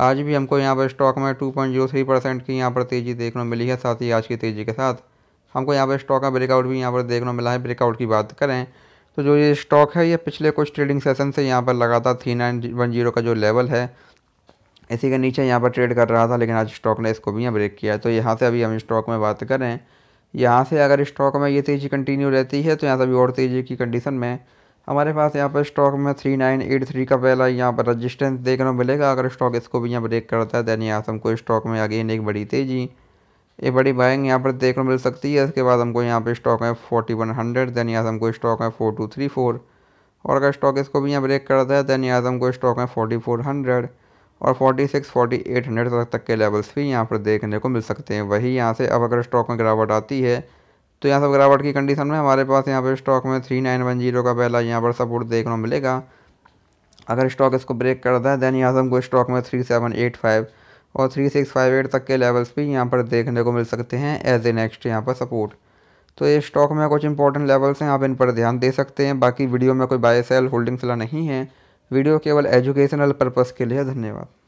आज भी हमको यहाँ पर स्टॉक में two point zero three percent की यहाँ पर तेज़ी देखने को मिली है साथ ही आज की तेज़ी के साथ हमको यहाँ पर स्टॉक का ब्रेकआउट भी यहाँ पर देखने को मिला है ब्रेकआउट की बात करें तो जो ये स्टॉक है ये पिछले कुछ ट्रेडिंग सेशन से यहाँ पर लगातार थ्री नाइन वन जीरो का जो लेवल है इसी के नीचे यहाँ पर ट्रेड कर रहा था लेकिन आज स्टॉक ने इसको भी यहाँ ब्रेक किया तो यहाँ से अभी हम स्टॉक में बात करें यहाँ से अगर स्टॉक में ये तेज़ी कंटिन्यू रहती है तो यहाँ से अभी और तेज़ी की कंडीशन में हमारे पास यहाँ पर स्टॉक में थ्री नाइन एट थ्री का पहला यहाँ पर रजिस्टेंस देखने को मिलेगा अगर स्टॉक इसको भी यहाँ ब्रेक करता है दैन यहाँ से हमको स्टॉक में अगेन एक बड़ी तेज़ी ये बड़ी बाइंग यहाँ पर देखने को मिल सकती है इसके बाद हमको यहाँ पर स्टॉक है फोर्टी वन हंड्रेड दैन यहाँ से हमको स्टॉक है फोर टू थ्री फोर और अगर स्टॉक इसको भी यहाँ ब्रेक करता है दैन यहाँ से हमको स्टॉक है फोर्टी फोर हंड्रेड और forty six forty eight hundred तक के लेवल्स भी यहाँ पर देखने को मिल सकते हैं वही यहाँ से अब अगर स्टॉक में गिरावट आती है तो यहाँ सब गिरावट की कंडीशन में हमारे पास यहाँ पर स्टॉक में थ्री नाइन वन जीरो का पहला यहाँ पर सपोर्ट देखने मिलेगा अगर स्टॉक इसको ब्रेक करता है देन यहाँ से हमको स्टॉक में थ्री सेवन एट फाइव और थ्री सिक्स फाइव एट तक के लेवल्स भी यहाँ पर देखने को मिल सकते हैं एज ए नेक्स्ट यहाँ पर सपोर्ट तो ये स्टॉक में कुछ इंपॉर्टेंट लेवल्स हैं आप इन पर ध्यान दे सकते हैं बाकी वीडियो में कोई बाय सेल होल्डिंग्स वाला नहीं है वीडियो केवल एजुकेशनल पर्पज़ के लिए धन्यवाद